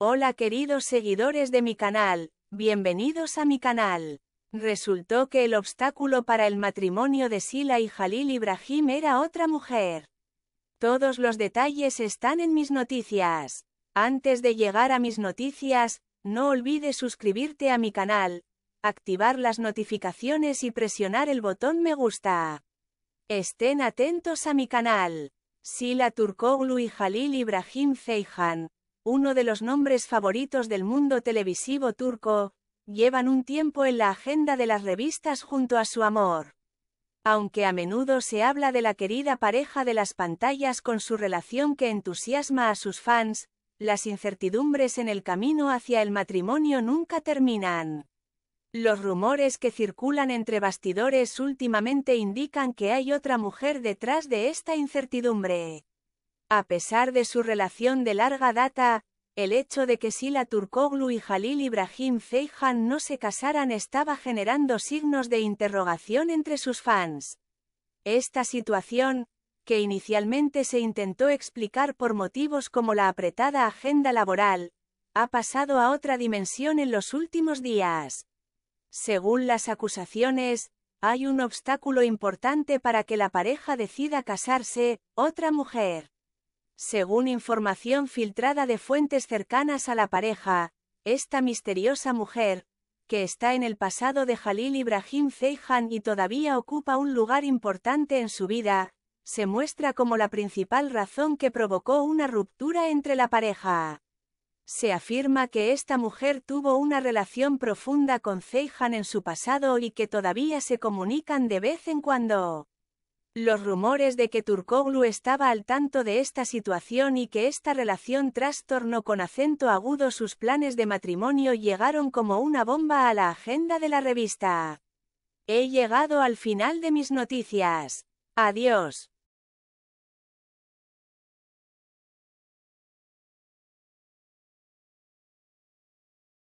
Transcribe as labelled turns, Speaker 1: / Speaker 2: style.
Speaker 1: Hola queridos seguidores de mi canal, bienvenidos a mi canal. Resultó que el obstáculo para el matrimonio de Sila y Jalil Ibrahim era otra mujer. Todos los detalles están en mis noticias. Antes de llegar a mis noticias, no olvides suscribirte a mi canal, activar las notificaciones y presionar el botón me gusta. Estén atentos a mi canal. Sila Turkoglu y Jalil Ibrahim Ceyhan, uno de los nombres favoritos del mundo televisivo turco, llevan un tiempo en la agenda de las revistas junto a su amor. Aunque a menudo se habla de la querida pareja de las pantallas con su relación que entusiasma a sus fans, las incertidumbres en el camino hacia el matrimonio nunca terminan. Los rumores que circulan entre bastidores últimamente indican que hay otra mujer detrás de esta incertidumbre. A pesar de su relación de larga data, el hecho de que Sila Turkoglu y Halil Ibrahim Feijan no se casaran estaba generando signos de interrogación entre sus fans. Esta situación, que inicialmente se intentó explicar por motivos como la apretada agenda laboral, ha pasado a otra dimensión en los últimos días. Según las acusaciones, hay un obstáculo importante para que la pareja decida casarse, otra mujer. Según información filtrada de fuentes cercanas a la pareja, esta misteriosa mujer, que está en el pasado de Jalil Ibrahim Zeihan y todavía ocupa un lugar importante en su vida, se muestra como la principal razón que provocó una ruptura entre la pareja. Se afirma que esta mujer tuvo una relación profunda con Zeihan en su pasado y que todavía se comunican de vez en cuando. Los rumores de que Turkoglu estaba al tanto de esta situación y que esta relación trastornó con acento agudo sus planes de matrimonio llegaron como una bomba a la agenda de la revista. He llegado al final de mis noticias. Adiós.